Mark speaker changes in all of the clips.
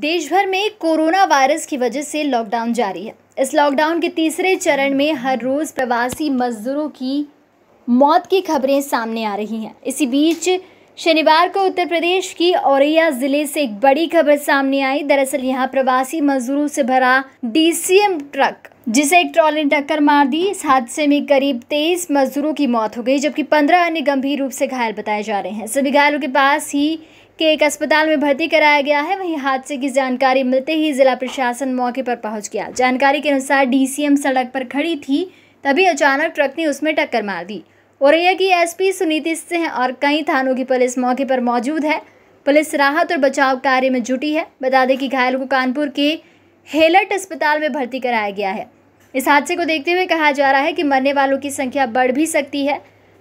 Speaker 1: देश भर में कोरोना वायरस की वजह से लॉकडाउन जारी है इस लॉकडाउन के तीसरे चरण में हर रोज़ प्रवासी मजदूरों की मौत की खबरें सामने आ रही हैं इसी बीच शनिवार को उत्तर प्रदेश की औरैया ज़िले से एक बड़ी खबर सामने आई दरअसल यहाँ प्रवासी मजदूरों से भरा डीसीएम ट्रक जिसे एक ट्रॉली ने टक्कर मार दी इस हादसे में करीब तेईस मजदूरों की मौत हो गई जबकि पंद्रह अन्य गंभीर रूप से घायल बताए जा रहे हैं सभी घायलों के पास ही के एक अस्पताल में भर्ती कराया गया है वहीं हादसे की जानकारी मिलते ही जिला प्रशासन मौके पर पहुंच गया जानकारी के अनुसार डीसीएम सड़क पर खड़ी थी तभी अचानक ट्रक ने उसमें टक्कर मार दी औरैया की एसपी सुनीति सिंह और कई थानों की पुलिस मौके पर मौजूद है पुलिस राहत और बचाव कार्य में जुटी है बता दें कि घायल को कानपुर के हेलट अस्पताल में भर्ती कराया गया है इस हादसे को देखते हुए कहा जा रहा है कि मरने वालों की संख्या बढ़ भी सकती है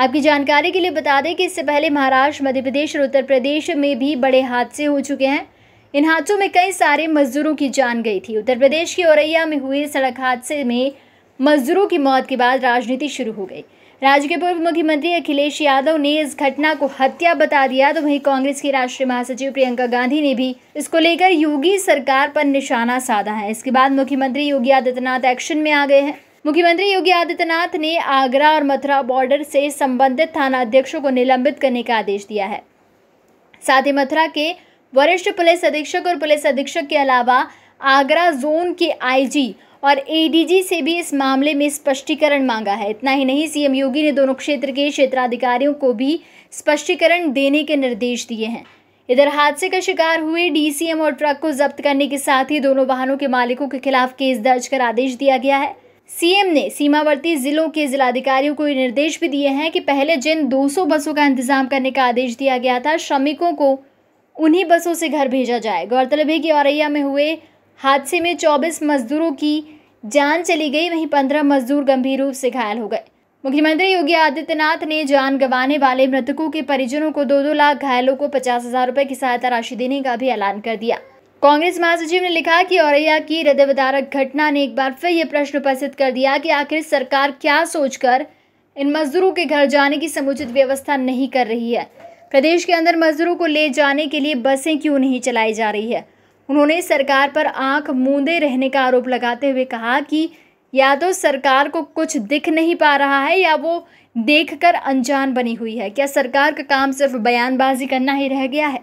Speaker 1: आपकी जानकारी के लिए बता दें कि इससे पहले महाराष्ट्र मध्य प्रदेश और उत्तर प्रदेश में भी बड़े हादसे हो चुके हैं इन हादसों में कई सारे मजदूरों की जान गई थी उत्तर प्रदेश के औरैया में हुए सड़क हादसे में मजदूरों की मौत के बाद राजनीति शुरू हो गई राज्य के पूर्व मुख्यमंत्री अखिलेश यादव ने इस घटना को हत्या बता दिया तो वहीं कांग्रेस की राष्ट्रीय महासचिव प्रियंका गांधी ने भी इसको लेकर योगी सरकार पर निशाना साधा है इसके बाद मुख्यमंत्री योगी आदित्यनाथ एक्शन में आ गए हैं मुख्यमंत्री योगी आदित्यनाथ ने आगरा और मथुरा बॉर्डर से संबंधित थाना अध्यक्षों को निलंबित करने का आदेश दिया है साथ ही मथुरा के वरिष्ठ पुलिस अधीक्षक और पुलिस अधीक्षक के अलावा आगरा जोन के आईजी और एडीजी से भी इस मामले में स्पष्टीकरण मांगा है इतना ही नहीं सीएम योगी ने दोनों क्षेत्र के क्षेत्राधिकारियों को भी स्पष्टीकरण देने के निर्देश दिए हैं इधर हादसे का शिकार हुए डीसीएम और ट्रक को जब्त करने के साथ ही दोनों वाहनों के मालिकों के खिलाफ केस दर्ज कर आदेश दिया गया है सीएम ने सीमावर्ती जिलों के जिलाधिकारियों को निर्देश भी दिए हैं कि पहले जिन 200 बसों का इंतजाम करने का आदेश दिया गया था श्रमिकों को उन्हीं बसों से घर भेजा जाए गौरतलब है कि औरैया में हुए हादसे में 24 मजदूरों की जान चली गई वहीं 15 मजदूर गंभीर रूप से घायल हो गए मुख्यमंत्री योगी आदित्यनाथ ने जान गंवाने वाले मृतकों के परिजनों को दो दो लाख घायलों को पचास हज़ार रुपये की सहायता राशि देने का भी ऐलान कर दिया कांग्रेस महासचिव ने लिखा कि औरैया की विदारक घटना ने एक बार फिर यह प्रश्न उपस्थित कर दिया कि आखिर सरकार क्या सोचकर इन मजदूरों के घर जाने की समुचित व्यवस्था नहीं कर रही है प्रदेश के अंदर मजदूरों को ले जाने के लिए बसें क्यों नहीं चलाई जा रही है उन्होंने सरकार पर आंख मूंदे रहने का आरोप लगाते हुए कहा कि या तो सरकार को कुछ दिख नहीं पा रहा है या वो देखकर अनजान बनी हुई है क्या सरकार का काम सिर्फ बयानबाजी करना ही रह गया है